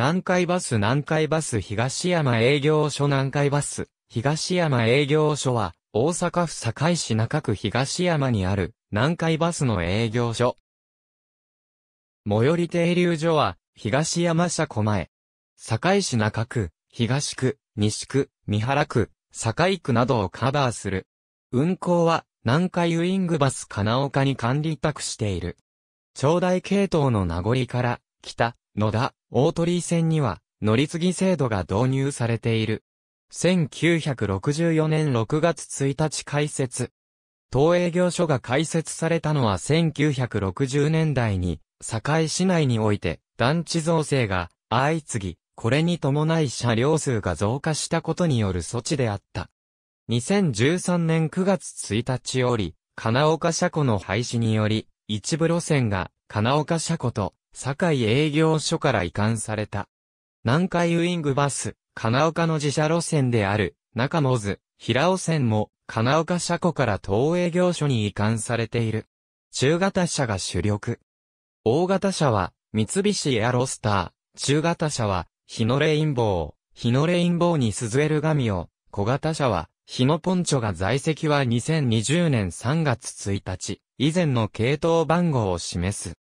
南海バス南海バス東山営業所南海バス東山営業所は大阪府堺市中区東山にある南海バスの営業所。最寄り停留所は東山車庫前。堺市中区、東区、西区、三原区、堺区などをカバーする。運行は南海ウイングバス金岡に管理委託している。長大系統の名残から、北、野田、大鳥居線には、乗り継ぎ制度が導入されている。1964年6月1日開設。東営業所が開設されたのは1960年代に、堺市内において、団地造成が相次ぎ、これに伴い車両数が増加したことによる措置であった。2013年9月1日より、金岡車庫の廃止により、一部路線が金岡車庫と堺営業所から移管された。南海ウイングバス、金岡の自社路線である、中モズ、平尾線も、金岡車庫から東営業所に移管されている。中型車が主力。大型車は、三菱エアロスター。中型車は、日のレインボー。日のレインボーに鈴エル紙を。小型車は、日のポンチョが在籍は2020年3月1日、以前の系統番号を示す。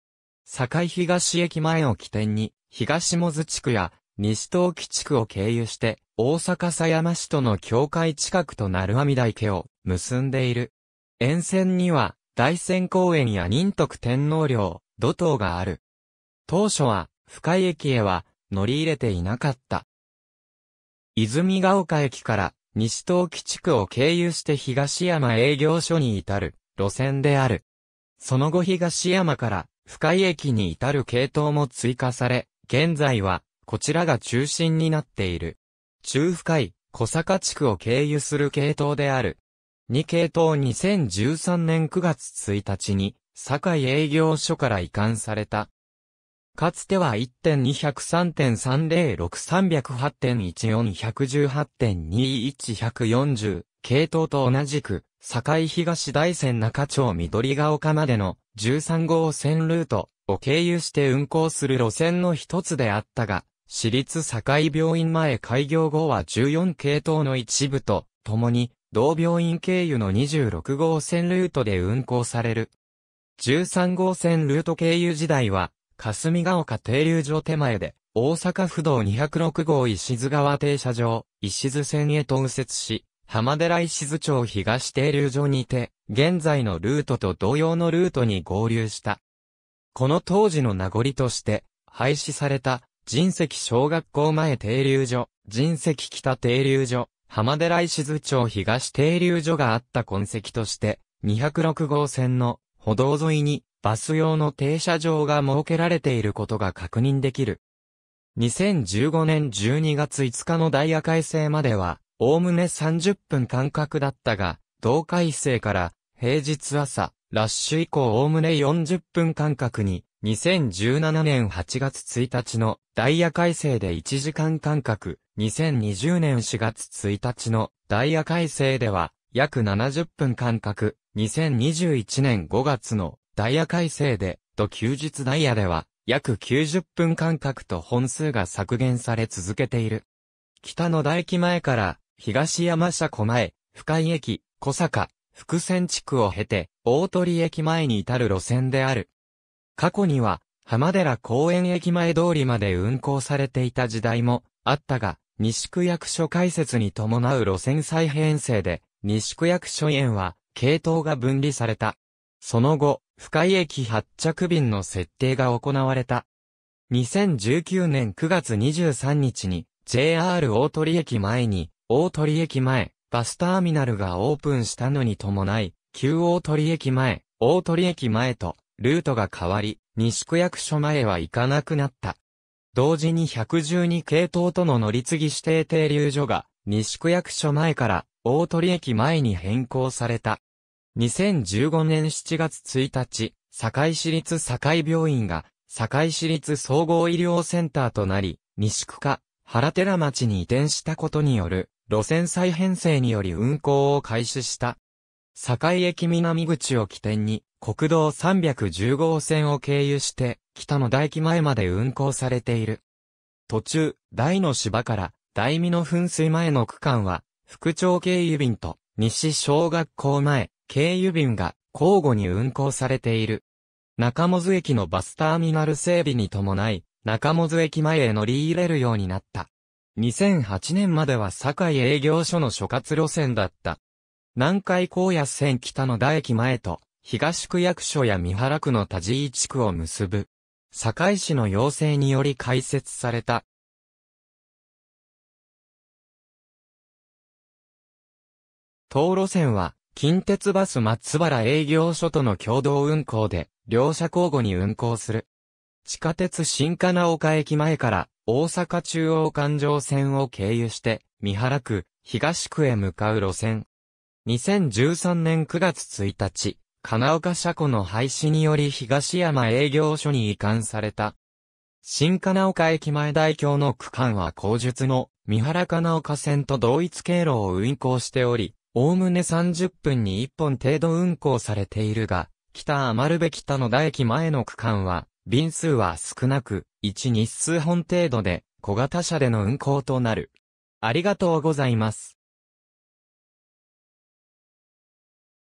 堺東駅前を起点に、東もず地区や西東基地区を経由して、大阪狭山市との境界近くとな阿弥台家を結んでいる。沿線には、大仙公園や仁徳天皇陵、土塔がある。当初は、深井駅へは乗り入れていなかった。泉ヶ丘駅から西東基地区を経由して東山営業所に至る路線である。その後東山から深井駅に至る系統も追加され、現在は、こちらが中心になっている。中深井、小坂地区を経由する系統である。2系統2013年9月1日に、堺営業所から移管された。かつては1 2 0 3 3 0 6 3 0 8 1 4 1 8 2 1 4 0系統と同じく、堺東大山中町緑ヶ丘までの13号線ルートを経由して運行する路線の一つであったが、私立境病院前開業後は14系統の一部と、共に、同病院経由の26号線ルートで運行される。13号線ルート経由時代は、霞ヶ丘停留所手前で、大阪府道206号石津川停車場、石津線へと右折し、浜寺石津町東停留所にて、現在のルートと同様のルートに合流した。この当時の名残として、廃止された、人石小学校前停留所、人石北停留所、浜寺石津町東停留所があった痕跡として、206号線の歩道沿いにバス用の停車場が設けられていることが確認できる。2015年12月5日のダイヤ改正までは、おおむね30分間隔だったが、同回生から平日朝、ラッシュ以降おおむね40分間隔に、2017年8月1日のダイヤ改正で1時間間隔、2020年4月1日のダイヤ改正では約70分間隔、2021年5月のダイヤ改正で、と休日ダイヤでは約90分間隔と本数が削減され続けている。北の大駅前から東山車庫前、深井駅、小坂、福泉地区を経て、大鳥駅前に至る路線である。過去には、浜寺公園駅前通りまで運行されていた時代もあったが、西区役所開設に伴う路線再編成で、西区役所園は、系統が分離された。その後、深井駅発着便の設定が行われた。2019年9月23日に、JR 大鳥駅前に、大鳥駅前、バスターミナルがオープンしたのに伴い、旧大鳥駅前、大鳥駅前と、ルートが変わり、西区役所前は行かなくなった。同時に112系統との乗り継ぎ指定停留所が、西区役所前から、大鳥駅前に変更された。2015年7月1日、堺市立堺病院が、堺市立総合医療センターとなり、西区か、原寺町に移転したことによる、路線再編成により運行を開始した。堺駅南口を起点に、国道310号線を経由して、北の大駅前まで運行されている。途中、大の芝から大美の噴水前の区間は、副町経由便と西小学校前経由便が交互に運行されている。中本駅のバスターミナル整備に伴い、中本駅前へ乗り入れるようになった。2008年までは堺営業所の所轄路線だった。南海高野線北野田駅前と、東区役所や三原区の田地井地区を結ぶ。堺市の要請により開設された。東路線は、近鉄バス松原営業所との共同運行で、両社交互に運行する。地下鉄新金岡駅前から大阪中央環状線を経由して、三原区、東区へ向かう路線。2013年9月1日、金岡車庫の廃止により東山営業所に移管された。新金岡駅前大橋の区間は後述の三原金岡線と同一経路を運行しており、おおむね30分に1本程度運行されているが、北余部北野田駅前の区間は、便数は少なく、1日数本程度で、小型車での運行となる。ありがとうございます。